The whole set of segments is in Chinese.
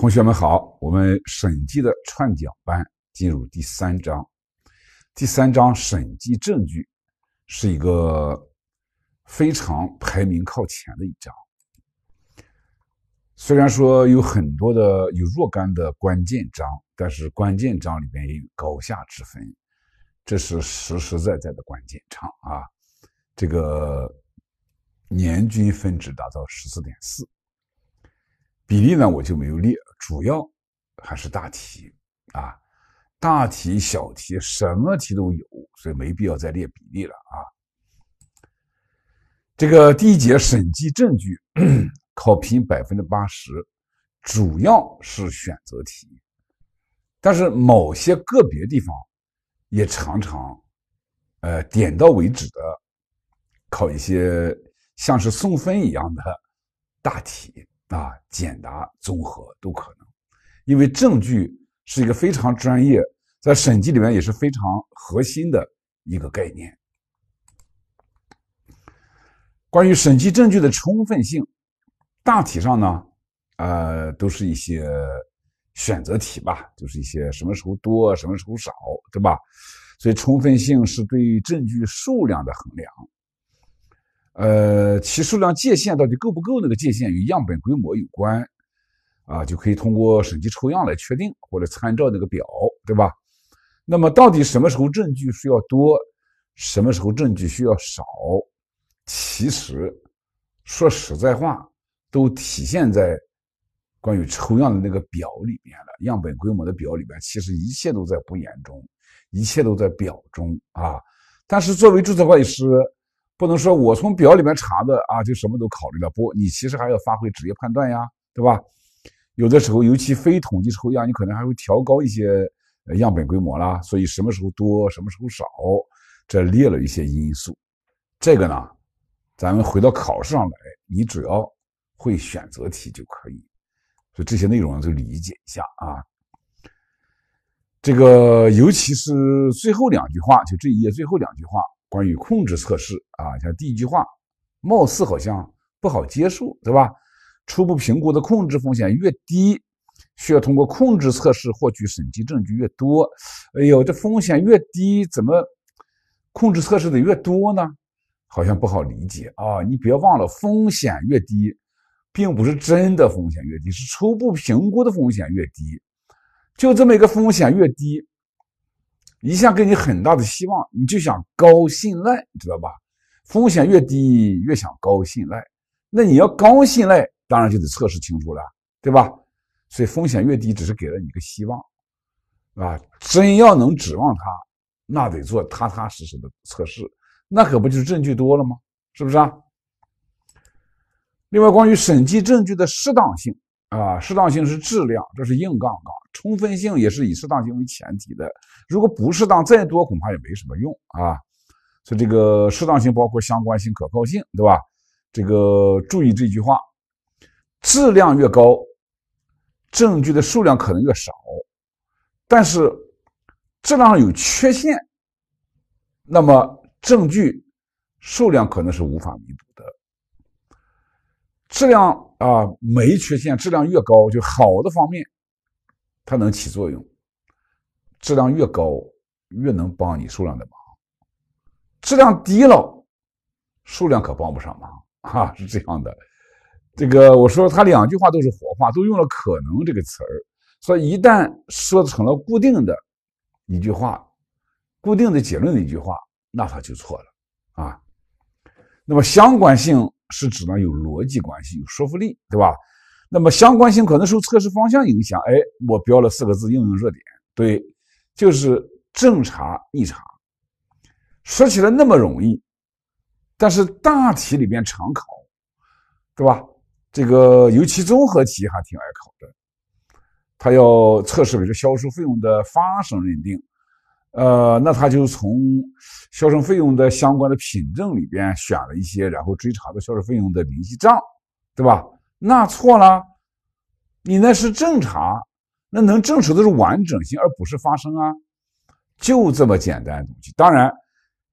同学们好，我们审计的串讲班进入第三章，第三章审计证据是一个非常排名靠前的一章。虽然说有很多的有若干的关键章，但是关键章里面也有高下之分，这是实实在在的关键章啊！这个年均分值达到十四点四，比例呢我就没有列。主要还是大题啊，大题、小题，什么题都有，所以没必要再列比例了啊。这个第一节审计证据考评百分之八十，主要是选择题，但是某些个别地方也常常，呃，点到为止的考一些像是送分一样的大题。啊，简答、综合都可能，因为证据是一个非常专业，在审计里面也是非常核心的一个概念。关于审计证据的充分性，大体上呢，呃，都是一些选择题吧，就是一些什么时候多，什么时候少，对吧？所以充分性是对证据数量的衡量。呃，其数量界限到底够不够？那个界限与样本规模有关啊，就可以通过审计抽样来确定，或者参照那个表，对吧？那么到底什么时候证据需要多，什么时候证据需要少？其实说实在话，都体现在关于抽样的那个表里面了，样本规模的表里面，其实一切都在不言中，一切都在表中啊。但是作为注册会计师，不能说我从表里面查的啊，就什么都考虑了。不，你其实还要发挥职业判断呀，对吧？有的时候，尤其非统计抽样，你可能还会调高一些样本规模啦。所以什么时候多，什么时候少，这列了一些因素。这个呢，咱们回到考试上来，你只要会选择题就可以。所以这些内容就理解一下啊。这个尤其是最后两句话，就这一页最后两句话。关于控制测试啊，像第一句话，貌似好像不好接受，对吧？初步评估的控制风险越低，需要通过控制测试获取审计证据越多。哎呦，这风险越低，怎么控制测试的越多呢？好像不好理解啊！你别忘了，风险越低，并不是真的风险越低，是初步评估的风险越低。就这么一个风险越低。一下给你很大的希望，你就想高信赖，知道吧？风险越低越想高信赖，那你要高信赖，当然就得测试清楚了，对吧？所以风险越低，只是给了你个希望，啊，真要能指望它，那得做踏踏实实的测试，那可不就是证据多了吗？是不是啊？另外，关于审计证据的适当性。啊，适当性是质量，这是硬杠杠。充分性也是以适当性为前提的，如果不适当，再多恐怕也没什么用啊。所以这个适当性包括相关性、可靠性，对吧？这个注意这句话：质量越高，证据的数量可能越少；但是质量上有缺陷，那么证据数量可能是无法弥补。质量啊，没缺陷，质量越高就好的方面，它能起作用。质量越高，越能帮你数量的忙。质量低了，数量可帮不上忙啊，是这样的。这个我说他两句话都是活话，都用了“可能”这个词儿，所以一旦说成了固定的一句话，固定的结论的一句话，那他就错了啊。那么相关性。是指呢有逻辑关系，有说服力，对吧？那么相关性可能受测试方向影响。哎，我标了四个字：应用热点。对，就是正查异查。说起来那么容易，但是大题里面常考，对吧？这个尤其综合题还挺爱考的，他要测试比如销售费用的发生认定。呃，那他就从销售费用的相关的凭证里边选了一些，然后追查的销售费用的明细账，对吧？那错了，你那是正查，那能证实的是完整性，而不是发生啊，就这么简单的东西。当然，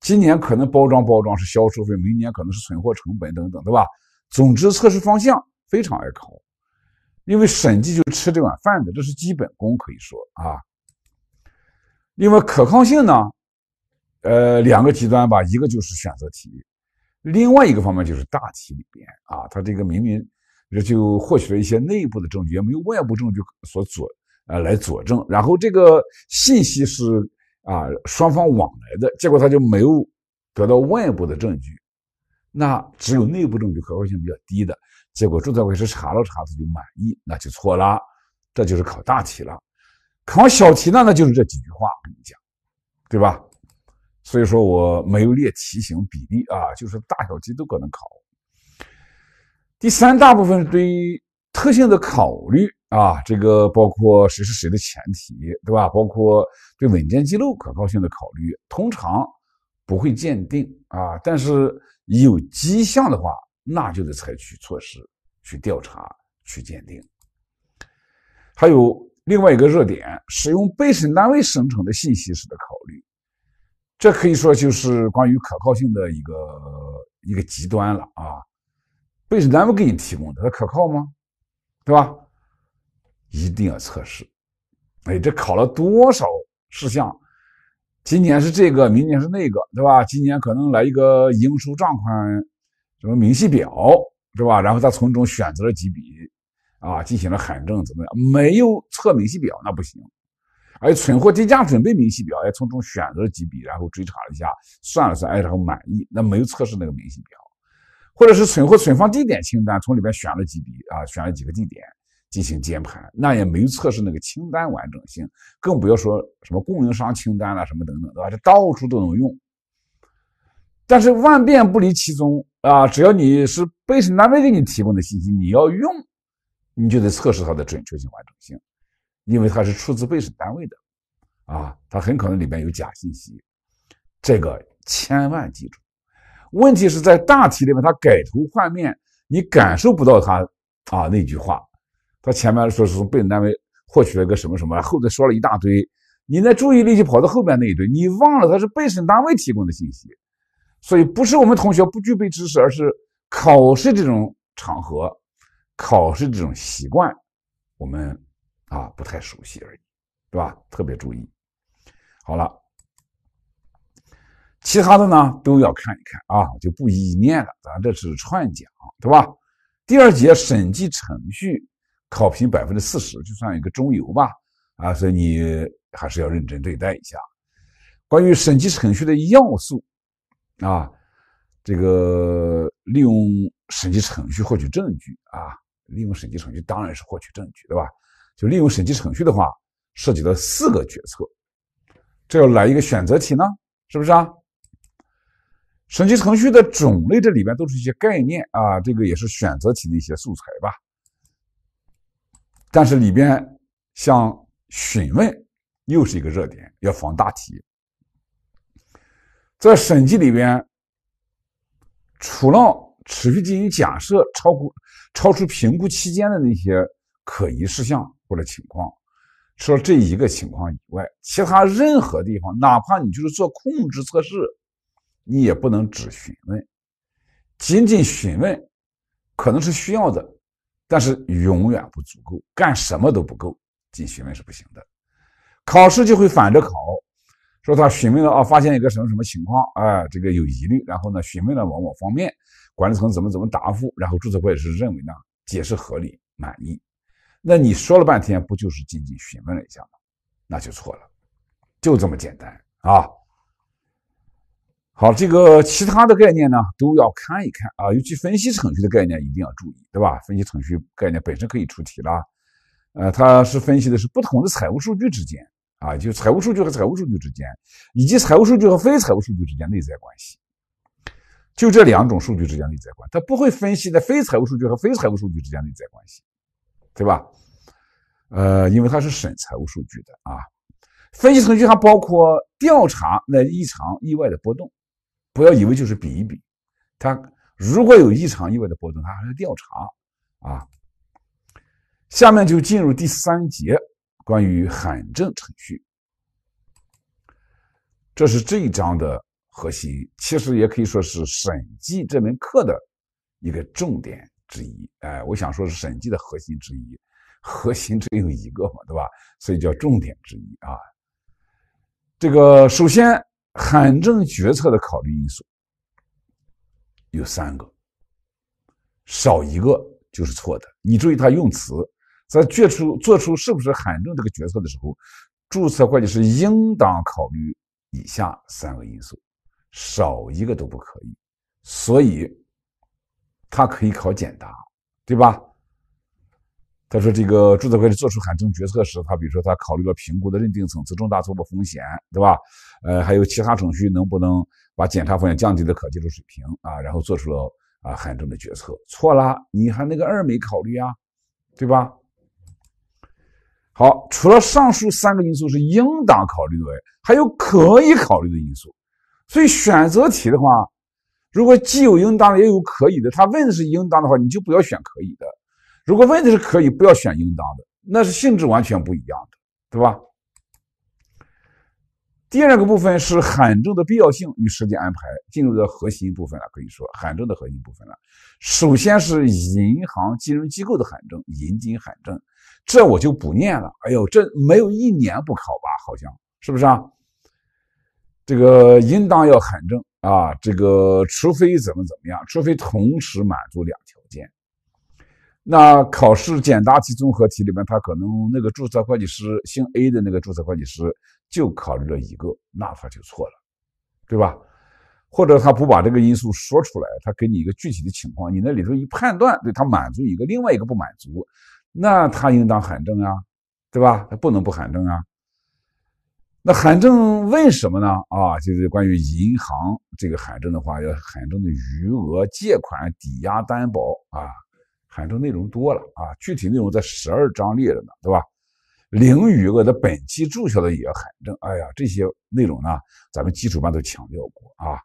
今年可能包装包装是销售费，明年可能是存货成本等等，对吧？总之，测试方向非常爱考，因为审计就吃这碗饭的，这是基本功，可以说啊。另外，可靠性呢，呃，两个极端吧，一个就是选择题，另外一个方面就是大题里边啊，他这个明明就获取了一些内部的证据，也没有外部证据所佐呃来佐证，然后这个信息是啊双方往来的，结果他就没有得到外部的证据，那只有内部证据可靠性比较低的，结果注册会计师查了查他就满意，那就错了，这就是考大题了。考小题呢，那就是这几句话，跟你讲，对吧？所以说我没有列题型比例啊，就是大小题都可能考。第三，大部分是对于特性的考虑啊，这个包括谁是谁的前提，对吧？包括对文件记录可靠性的考虑，通常不会鉴定啊，但是有迹象的话，那就得采取措施去调查去鉴定。还有。另外一个热点，使用被审单位生成的信息时的考虑，这可以说就是关于可靠性的一个一个极端了啊。被审单位给你提供的，它可靠吗？对吧？一定要测试。哎，这考了多少事项？今年是这个，明年是那个，对吧？今年可能来一个应收账款什么明细表，对吧？然后他从中选择了几笔。啊，进行了函证，怎么样？没有测明细表，那不行。而存货低价准备明细表，哎，从中选择了几笔，然后追查了一下，算了算，哎，很满意。那没有测试那个明细表，或者是存货存放地点清单，从里边选了几笔啊，选了几个地点进行监盘，那也没有测试那个清单完整性，更不要说什么供应商清单啦，什么等等，对吧？这到处都能用。但是万变不离其宗啊，只要你是被审单位给你提供的信息，你要用。你就得测试它的准确性、完整性，因为它是出自被审单位的，啊，它很可能里面有假信息，这个千万记住。问题是在大题里面，它改头换面，你感受不到它啊。那句话，他前面说是从被单位获取了一个什么什么，后头说了一大堆，你那注意力就跑到后面那一堆，你忘了它是被审单位提供的信息，所以不是我们同学不具备知识，而是考试这种场合。考试这种习惯，我们啊不太熟悉而已，对吧？特别注意。好了，其他的呢都要看一看啊，就不一一念了。咱这是串讲，对吧？第二节审计程序考评百分之四十，就算一个中游吧，啊，所以你还是要认真对待一下。关于审计程序的要素啊，这个利用审计程序获取证据啊。利用审计程序当然是获取证据，对吧？就利用审计程序的话，涉及到四个决策，这要来一个选择题呢，是不是啊？审计程序的种类，这里边都是一些概念啊，这个也是选择题的一些素材吧。但是里边像询问又是一个热点，要防大题。在审计里边，除了持续进行假设超过。超出评估期间的那些可疑事项或者情况，除了这一个情况以外，其他任何地方，哪怕你就是做控制测试，你也不能只询问。仅仅询问可能是需要的，但是永远不足够，干什么都不够。仅询问是不行的。考试就会反着考，说他询问了啊，发现一个什么什么情况，哎，这个有疑虑，然后呢，询问了某某方面。管理层怎么怎么答复，然后注册会计师认为呢解释合理满意，那你说了半天不就是仅仅询问了一下吗？那就错了，就这么简单啊。好，这个其他的概念呢都要看一看啊，尤其分析程序的概念一定要注意，对吧？分析程序概念本身可以出题了，呃，它是分析的是不同的财务数据之间啊，就财务数据和财务数据之间，以及财务数据和非财务数据之间内在关系。就这两种数据之间内在关，他不会分析的非财务数据和非财务数据之间内在关系，对吧？呃，因为它是审财务数据的啊，分析程序还包括调查那异常意外的波动，不要以为就是比一比，它如果有异常意外的波动，它还要调查啊。下面就进入第三节，关于函证程序，这是这一章的。核心其实也可以说是审计这门课的一个重点之一，哎，我想说是审计的核心之一。核心只有一个嘛，对吧？所以叫重点之一啊。这个首先，函证决策的考虑因素有三个，少一个就是错的。你注意他用词，在做出做出是不是函证这个决策的时候，注册会计师应当考虑以下三个因素。少一个都不可以，所以他可以考简答，对吧？他说这个注册会计师做出函证决策时，他比如说他考虑了评估的认定层次重大错报风险，对吧？呃，还有其他程序能不能把检查风险降低到可接受水平啊？然后做出了啊函证的决策，错了，你还那个二没考虑啊，对吧？好，除了上述三个因素是应当考虑的，还有可以考虑的因素。所以选择题的话，如果既有应当的，也有可以的，他问的是应当的话，你就不要选可以的；如果问的是可以，不要选应当的，那是性质完全不一样的，对吧？第二个部分是函证的必要性与时间安排，进入到核心部分了，可以说函证的核心部分了。首先是银行金融机构的函证、银金函证，这我就不念了。哎呦，这没有一年不考吧？好像是不是啊？这个应当要喊证啊，这个除非怎么怎么样，除非同时满足两条件。那考试简答题、综合题里面，他可能那个注册会计师姓 A 的那个注册会计师就考虑了一个，那他就错了，对吧？或者他不把这个因素说出来，他给你一个具体的情况，你那里头一判断，对他满足一个，另外一个不满足，那他应当喊证啊，对吧？他不能不喊证啊。那函证为什么呢？啊，就是关于银行这个函证的话，要函证的余额、借款、抵押、担保啊，函证内容多了啊，具体内容在十二章列着呢，对吧？零余额的本期注销的也要函证。哎呀，这些内容呢，咱们基础班都强调过啊，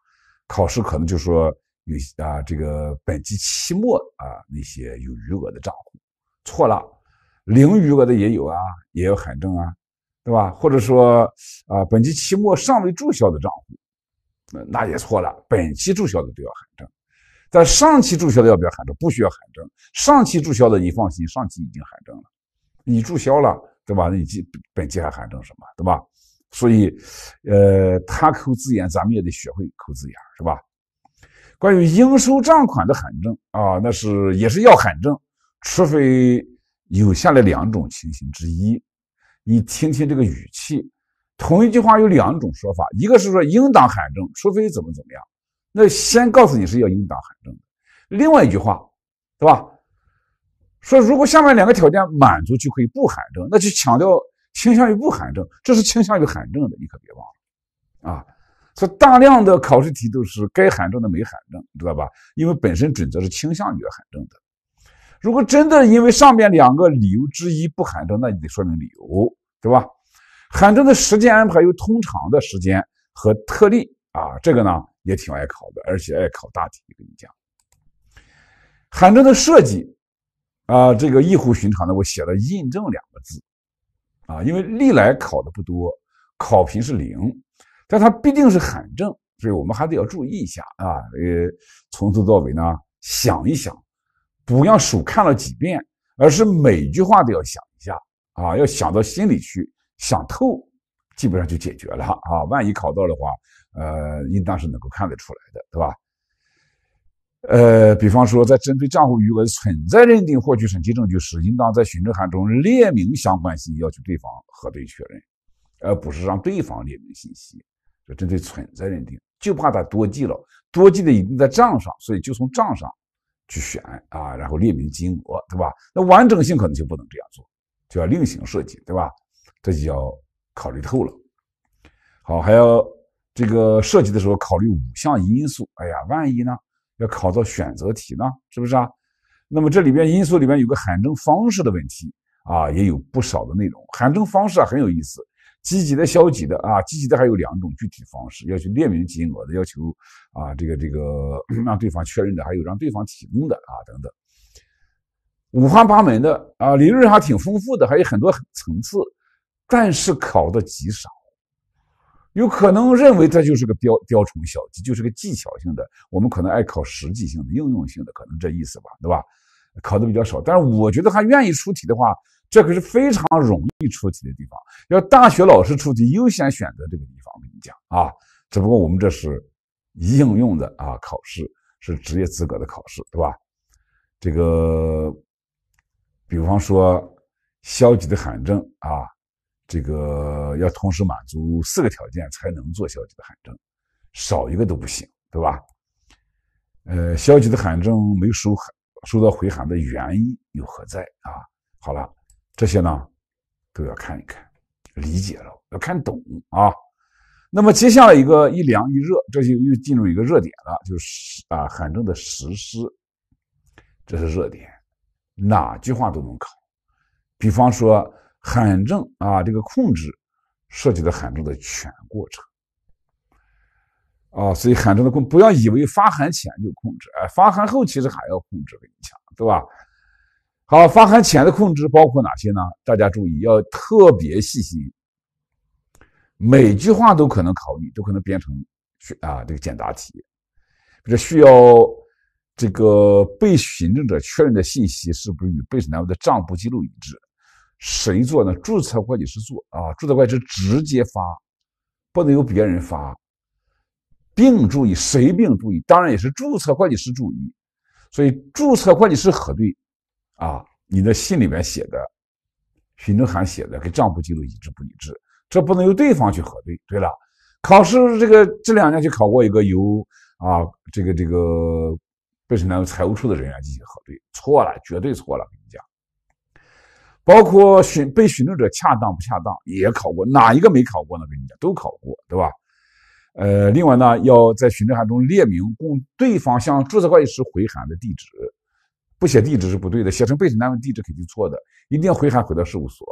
考试可能就说有啊，这个本期期末啊那些有余额的账户错了，零余额的也有啊，也要函证啊。对吧？或者说，啊，本期期末尚未注销的账户，那也错了。本期注销的都要喊证，但上期注销的要不要喊证？不需要喊证。上期注销的你放心，上期已经喊证了。你注销了，对吧？那你本期还喊证什么？对吧？所以，呃，他抠字眼，咱们也得学会抠字眼，是吧？关于应收账款的喊证啊，那是也是要喊证，除非有下列两种情形之一。你听听这个语气，同一句话有两种说法，一个是说应当喊证，除非怎么怎么样。那先告诉你是要应当喊证。另外一句话，对吧？说如果下面两个条件满足就可以不喊证，那就强调倾向于不喊证，这是倾向于喊证的，你可别忘了啊。所以大量的考试题都是该喊证的没喊证，知道吧？因为本身准则是倾向于喊证的。如果真的因为上面两个理由之一不喊证，那你得说明理由，对吧？喊证的时间安排有通常的时间和特例啊，这个呢也挺爱考的，而且爱考大题。跟你讲，喊证的设计啊，这个异乎寻常的，我写了印证两个字啊，因为历来考的不多，考评是零，但它毕竟是喊证，所以我们还得要注意一下啊，呃，从头到尾呢想一想。不要数看了几遍，而是每句话都要想一下啊，要想到心里去，想透，基本上就解决了啊。万一考到的话，呃，应当是能够看得出来的，对吧？呃，比方说，在针对账户余额存在认定获取审计证据时，应当在询证函中列明相关信息，要求对方核对确认，而不是让对方列明信息。就针对存在认定，就怕他多记了，多记的一定在账上，所以就从账上。去选啊，然后列明金额，对吧？那完整性可能就不能这样做，就要另行设计，对吧？这就要考虑透了。好，还要这个设计的时候考虑五项因素。哎呀，万一呢？要考到选择题呢，是不是啊？那么这里边因素里面有个函证方式的问题啊，也有不少的内容。函证方式很有意思。积极的、消极的啊，积极的还有两种具体方式，要求列明金额的，要求啊，这个这个 让对方确认的，还有让对方提供的啊，等等，五花八门的啊，理论上挺丰富的，还有很多层次，但是考的极少，有可能认为它就是个雕雕虫小技，就是个技巧性的，我们可能爱考实际性的、应用性的，可能这意思吧，对吧？考的比较少，但是我觉得他愿意出题的话。这可是非常容易出题的地方，要大学老师出题，优先选择这个地方我跟你讲啊。只不过我们这是应用的啊，考试是职业资格的考试，对吧？这个，比方说消极的函证啊，这个要同时满足四个条件才能做消极的函证，少一个都不行，对吧？呃，消极的函证没收函、收到回函的原因又何在啊？好了。这些呢，都要看一看，理解了，要看懂啊。那么接下来一个一凉一热，这就又进入一个热点了，就是啊寒症的实施，这是热点，哪句话都能考。比方说寒症啊，这个控制涉及到寒症的全过程啊，所以寒症的控不要以为发寒前就控制，哎，发寒后其实还要控制跟你讲，对吧？好，发函前的控制包括哪些呢？大家注意要特别细心，每句话都可能考你，都可能变成啊这个简答题。这需要这个被询证者确认的信息是不是与被审单位的账簿记录一致？谁做呢？注册会计师做啊，注册会计师直接发，不能由别人发，并注意谁并注意，当然也是注册会计师注意，所以注册会计师核对。啊，你的信里面写的，询证函写的跟账簿记录一致不一致？这不能由对方去核对。对了，考试这个这两年就考过一个由啊这个这个被审单位财务处的人员进行核对，错了，绝对错了，跟你讲。包括询被询证者恰当不恰当也考过，哪一个没考过呢？跟你讲，都考过，对吧？呃，另外呢，要在询证函中列明供对方向注册会计师回函的地址。不写地址是不对的，写成被审单位地址肯定错的，一定要回函回到事务所。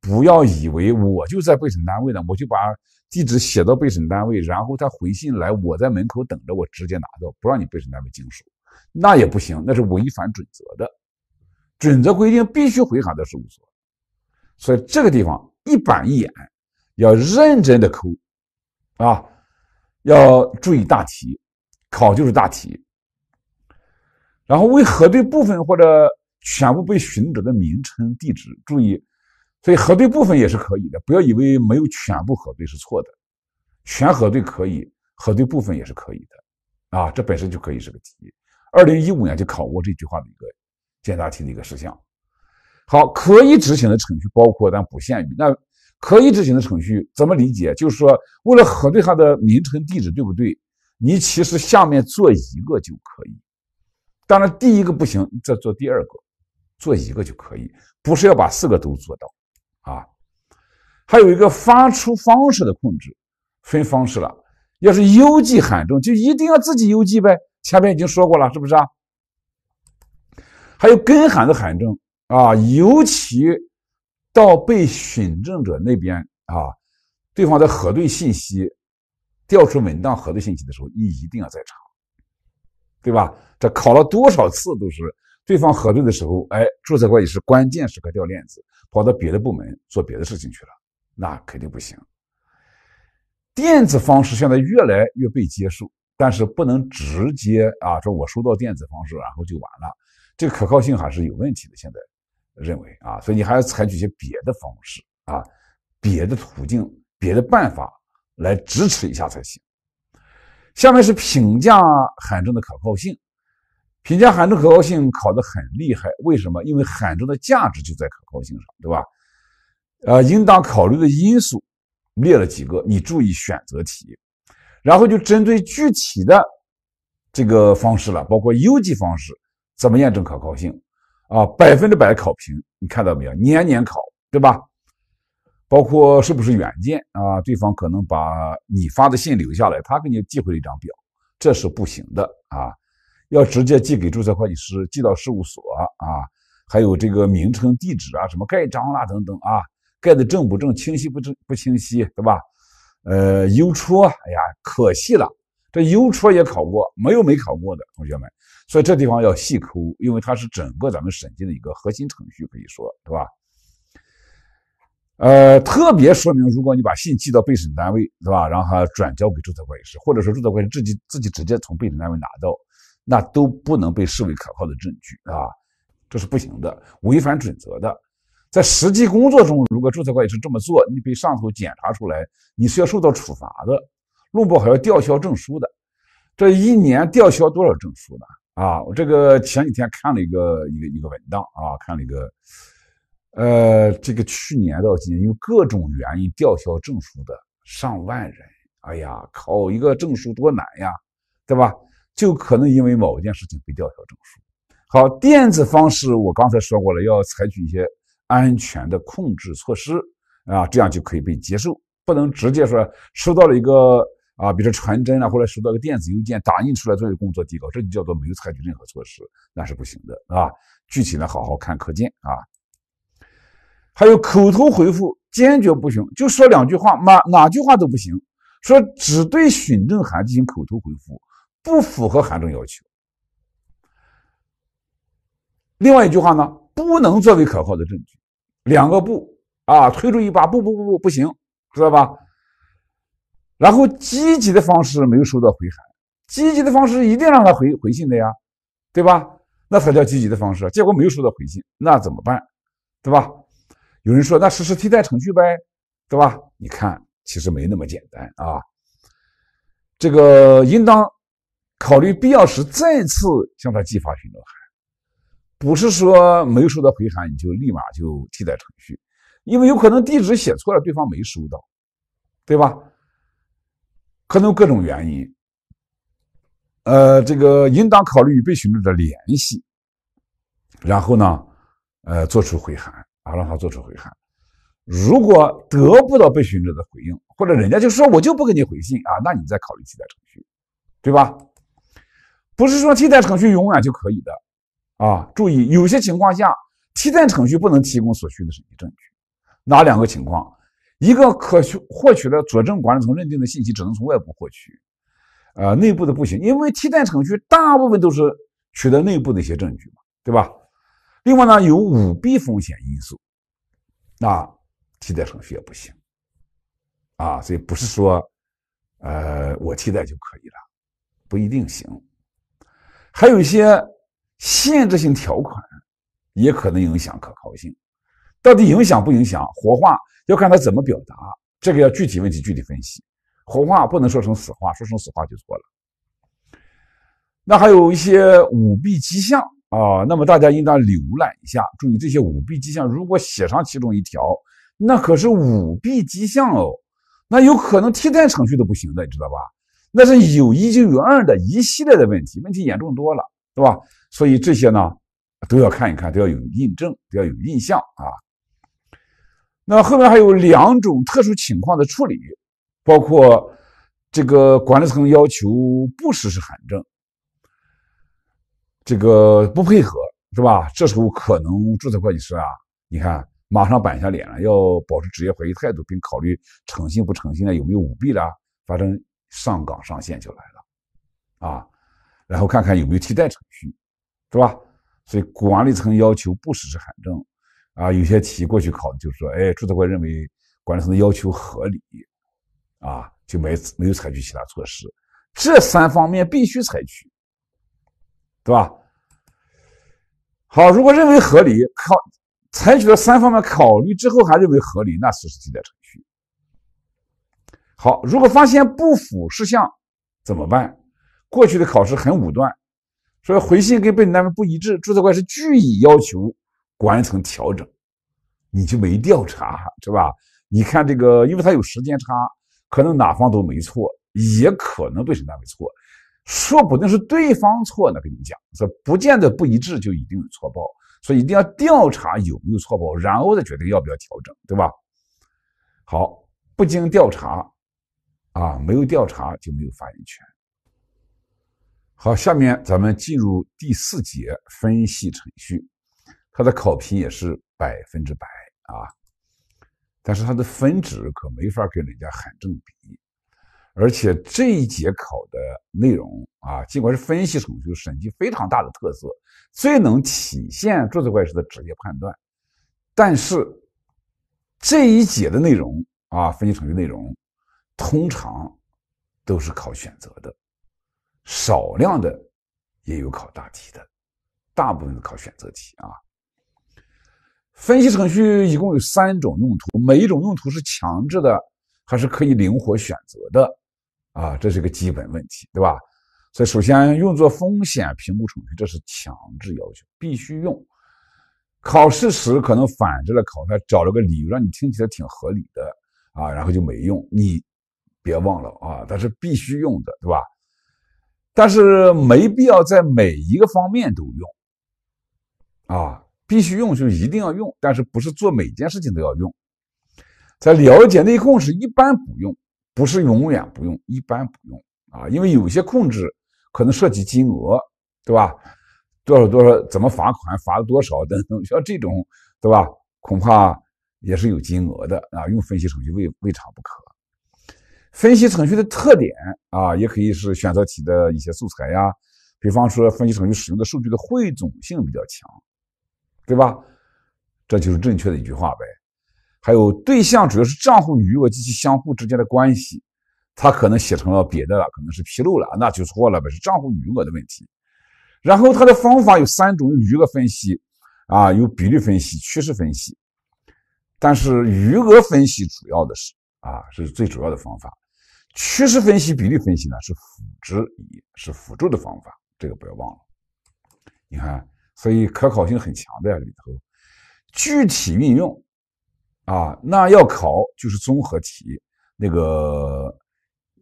不要以为我就在被审单位呢，我就把地址写到被审单位，然后他回信来，我在门口等着，我直接拿到，不让你被审单位经手，那也不行，那是违反准则的。准则规定必须回函到事务所，所以这个地方一板一眼，要认真的抠，啊，要注意大题，考就是大题。然后未核对部分或者全部被寻者的名称、地址，注意，所以核对部分也是可以的。不要以为没有全部核对是错的，全核对可以，核对部分也是可以的。啊，这本身就可以是个题。二零一五年就考过这句话的一个简答题的一个事项。好，可以执行的程序包括，但不限于。那可以执行的程序怎么理解？就是说，为了核对它的名称、地址对不对，你其实下面做一个就可以。当然，第一个不行，再做第二个，做一个就可以，不是要把四个都做到啊。还有一个发出方式的控制，分方式了。要是邮寄函证，就一定要自己邮寄呗。前面已经说过了，是不是啊？还有跟函的函证啊，尤其到被询证者那边啊，对方在核对信息、调出文档核对信息的时候，你一定要在场。对吧？这考了多少次都是对方核对的时候，哎，注册会计师关键时刻掉链子，跑到别的部门做别的事情去了，那肯定不行。电子方式现在越来越被接受，但是不能直接啊，说我收到电子方式，然后就完了，这个可靠性还是有问题的。现在认为啊，所以你还要采取一些别的方式啊，别的途径、别的办法来支持一下才行。下面是评价函证的可靠性，评价函证可靠性考得很厉害，为什么？因为函证的价值就在可靠性上，对吧？呃，应当考虑的因素列了几个，你注意选择题。然后就针对具体的这个方式了，包括邮寄方式怎么验证可靠性啊？百分之百考评，你看到没有？年年考，对吧？包括是不是远件啊？对方可能把你发的信留下来，他给你寄回一张表，这是不行的啊！要直接寄给注册会计师，寄到事务所啊。还有这个名称、地址啊，什么盖章啦等等啊，盖的正不正，清晰不正不清晰，对吧？呃，邮戳，哎呀，可惜了，这邮戳也考过，没有没考过的同学们，所以这地方要细抠，因为它是整个咱们审计的一个核心程序，可以说，对吧？呃，特别说明，如果你把信寄到被审单位，是吧？然后还转交给注册会计师，或者说注册会计师自己自己直接从被审单位拿到，那都不能被视为可靠的证据啊，这是不行的，违反准则的。在实际工作中，如果注册会计师这么做，你被上头检查出来，你是要受到处罚的，弄不好要吊销证书的。这一年吊销多少证书呢？啊，我这个前几天看了一个一个一个文档啊，看了一个。呃，这个去年到今年，因为各种原因吊销证书的上万人。哎呀，考一个证书多难呀，对吧？就可能因为某一件事情被吊销证书。好，电子方式我刚才说过了，要采取一些安全的控制措施啊，这样就可以被接受。不能直接说收到了一个啊，比如传真啊，或者收到个电子邮件，打印出来作为工作底稿，这就叫做没有采取任何措施，那是不行的，啊。具体呢，好好看课件啊。还有口头回复坚决不行，就说两句话，哪哪句话都不行。说只对询证函进行口头回复，不符合函证要求。另外一句话呢，不能作为可靠的证据。两个不啊，推出一把不不不不不行，知道吧？然后积极的方式没有收到回函，积极的方式一定让他回回信的呀，对吧？那才叫积极的方式。结果没有收到回信，那怎么办？对吧？有人说，那实施替代程序呗，对吧？你看，其实没那么简单啊。这个应当考虑必要时再次向他寄发询路函，不是说没有收到回函你就立马就替代程序，因为有可能地址写错了，对方没收到，对吧？可能各种原因。呃，这个应当考虑与被询路的联系，然后呢，呃，做出回函。啊，让他做出回函。如果得不到被询者的回应，或者人家就说我就不给你回信啊，那你再考虑替代程序，对吧？不是说替代程序永远就可以的啊。注意，有些情况下替代程序不能提供所需的审计证据。哪两个情况？一个可取获取的佐证管理层认定的信息只能从外部获取，呃，内部的不行，因为替代程序大部分都是取得内部的一些证据嘛，对吧？另外呢，有舞弊风险因素，那替代程序也不行，啊，所以不是说，呃，我替代就可以了，不一定行。还有一些限制性条款也可能影响可靠性，到底影响不影响？活化要看他怎么表达，这个要具体问题具体分析。活化不能说成死化，说成死化就错了。那还有一些舞弊迹象。啊，那么大家应当浏览一下，注意这些舞弊迹象。如果写上其中一条，那可是舞弊迹象哦，那有可能替代程序都不行的，你知道吧？那是有一就有二的一系列的问题，问题严重多了，对吧？所以这些呢都要看一看，都要有印证，都要有印象啊。那后面还有两种特殊情况的处理，包括这个管理层要求不实施函证。这个不配合是吧？这时候可能注册会计师啊，你看马上板下脸了，要保持职业怀疑态度，并考虑诚信不诚信了，有没有舞弊了？反正上岗上线就来了，啊，然后看看有没有替代程序，是吧？所以管理层要求不实施函证，啊，有些题过去考的就是说，哎，注册会认为管理层的要求合理，啊，就没没有采取其他措施，这三方面必须采取。对吧？好，如果认为合理，考采取了三方面考虑之后，还认为合理，那实施替代程序。好，如果发现不符事项怎么办？过去的考试很武断，说回信跟被审单位不一致，注册官是据以要求管理层调整，你就没调查，是吧？你看这个，因为它有时间差，可能哪方都没错，也可能被审单位错说不定是对方错呢。跟你讲，说不见得不一致就一定有错报，所以一定要调查有没有错报，然后再决定要不要调整，对吧？好，不经调查，啊，没有调查就没有发言权。好，下面咱们进入第四节分析程序，它的考评也是百分之百啊，但是它的分值可没法跟人家喊正比。而且这一节考的内容啊，尽管是分析程序审计非常大的特色，最能体现注册会计师的职业判断。但是这一节的内容啊，分析程序内容通常都是考选择的，少量的也有考大题的，大部分是考选择题啊。分析程序一共有三种用途，每一种用途是强制的还是可以灵活选择的？啊，这是个基本问题，对吧？所以首先用作风险评估程序，这是强制要求，必须用。考试时可能反着来考，他找了个理由让你听起来挺合理的啊，然后就没用。你别忘了啊，它是必须用的，对吧？但是没必要在每一个方面都用。啊，必须用就一定要用，但是不是做每件事情都要用。在了解内控时，一般不用。不是永远不用，一般不用啊，因为有些控制可能涉及金额，对吧？多少多少，怎么罚款，罚了多少等，等，像这种，对吧？恐怕也是有金额的啊，用分析程序未未尝不可。分析程序的特点啊，也可以是选择题的一些素材呀，比方说分析程序使用的数据的汇总性比较强，对吧？这就是正确的一句话呗。还有对象主要是账户余额及其相互之间的关系，它可能写成了别的了，可能是披露了，那就错了呗，是账户余额的问题。然后它的方法有三种：有余额分析啊，有比率分析、趋势分析。但是余额分析主要的是啊，是最主要的方法。趋势分析、比例分析呢是辅之以是辅助的方法，这个不要忘了。你看，所以可考性很强的呀，里头。具体运用。啊，那要考就是综合题，那个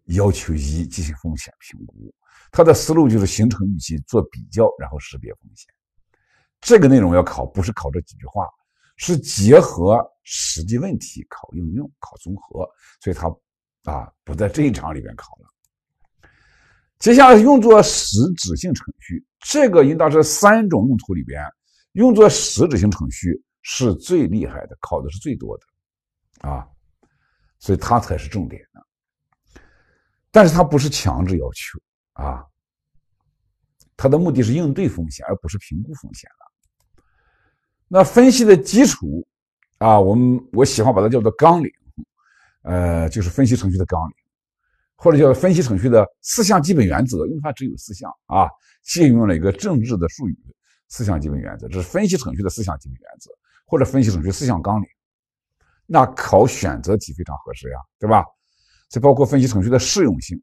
要求一进行风险评估，它的思路就是形成预期做比较，然后识别风险。这个内容要考，不是考这几句话，是结合实际问题考应用、考综合。所以它，啊，不在这一章里边考了。接下来用作实质性程序，这个应当是三种用途里边用作实质性程序。是最厉害的，考的是最多的，啊，所以它才是重点的，但是它不是强制要求啊，它的目的是应对风险，而不是评估风险了。那分析的基础啊，我们我喜欢把它叫做纲领，呃，就是分析程序的纲领，或者叫分析程序的四项基本原则，因为它只有四项啊，借用了一个政治的术语，四项基本原则，这是分析程序的四项基本原则。或者分析程序思想纲领，那考选择题非常合适呀，对吧？这包括分析程序的适用性、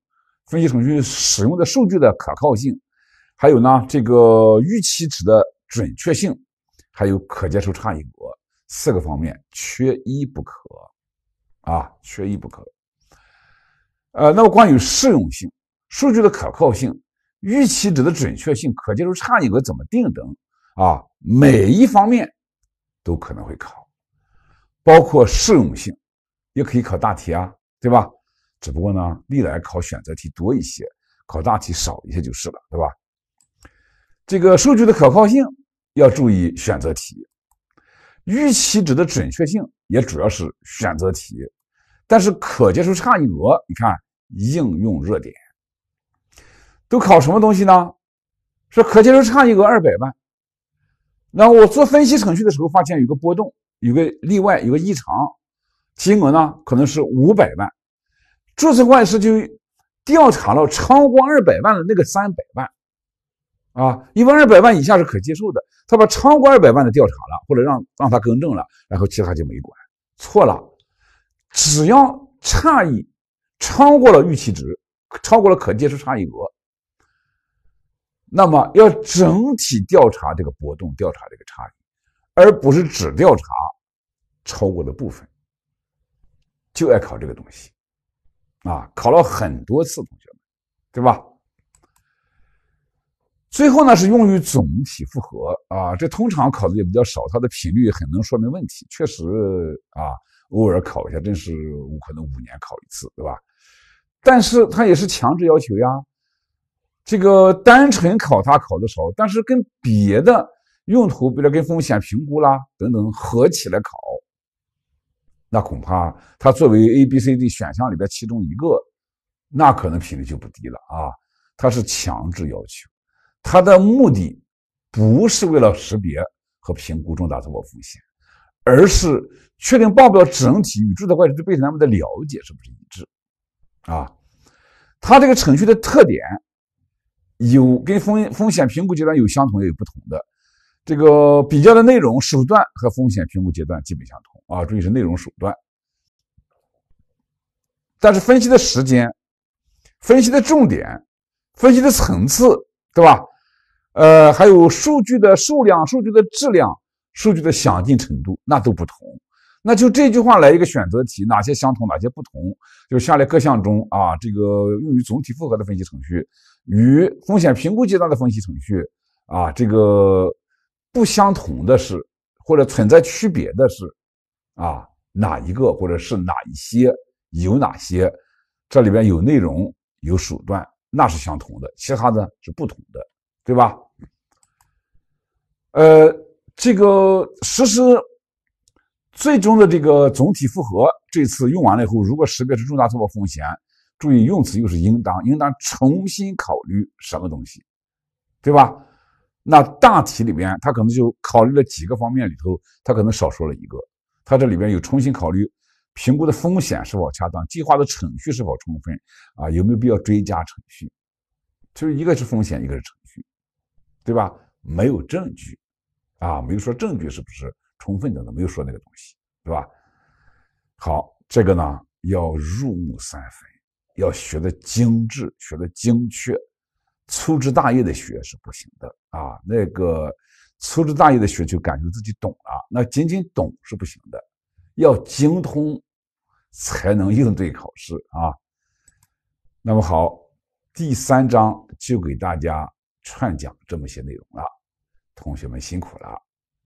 分析程序使用的数据的可靠性，还有呢这个预期值的准确性，还有可接受差异额四个方面，缺一不可啊，缺一不可。呃，那么关于适用性、数据的可靠性、预期值的准确性、可接受差异额怎么定等啊，每一方面。都可能会考，包括适用性，也可以考大题啊，对吧？只不过呢，历来考选择题多一些，考大题少一些就是了，对吧？这个数据的可靠性要注意选择题，预期值的准确性也主要是选择题，但是可接受差异额，你看应用热点都考什么东西呢？说可接受差异额二百万。那我做分析程序的时候，发现有个波动，有个例外，有个异常，金额呢可能是五百万。注册会计师就调查了超过二百万的那个三百万，啊，因为二百万以下是可接受的，他把超过二百万的调查了，或者让让他更正了，然后其他就没管。错了，只要差异超过了预期值，超过了可接受差异额。那么要整体调查这个波动，调查这个差异，而不是只调查超过的部分。就爱考这个东西，啊，考了很多次，同学们，对吧？最后呢是用于总体复合啊，这通常考的也比较少，它的频率很能说明问题。确实啊，偶尔考一下，真是可能五年考一次，对吧？但是它也是强制要求呀。这个单纯考它考的少，但是跟别的用途，比如跟风险评估啦等等合起来考，那恐怕它作为 A、B、C、D 选项里边其中一个，那可能频率就不低了啊。它是强制要求，它的目的不是为了识别和评估重大错报风险，而是确定报表整体与注册会计师对他们的了解是不是一致啊。它这个程序的特点。有跟风风险评估阶段有相同也有不同的，这个比较的内容手段和风险评估阶段基本相同啊，注意是内容手段，但是分析的时间、分析的重点、分析的层次，对吧？呃，还有数据的数量、数据的质量、数据的详尽程度，那都不同。那就这句话来一个选择题，哪些相同，哪些不同？就下列各项中啊，这个用于总体复合的分析程序。与风险评估阶段的分析程序，啊，这个不相同的是，或者存在区别的是，啊，哪一个或者是哪一些有哪些？这里边有内容有手段，那是相同的，其他的是不同的，对吧？呃，这个实施最终的这个总体复核，这次用完了以后，如果识别出重大错报风险。注意用词，又是应当，应当重新考虑什么东西，对吧？那大题里边，他可能就考虑了几个方面里头，他可能少说了一个。他这里边有重新考虑评估的风险是否恰当，计划的程序是否充分啊？有没有必要追加程序？就是一个是风险，一个是程序，对吧？没有证据啊，没有说证据是不是充分等等，没有说那个东西，对吧？好，这个呢要入木三分。要学的精致，学的精确，粗枝大叶的学是不行的啊！那个粗枝大叶的学，就感觉自己懂了，那仅仅懂是不行的，要精通才能应对考试啊。那么好，第三章就给大家串讲这么些内容了，同学们辛苦了。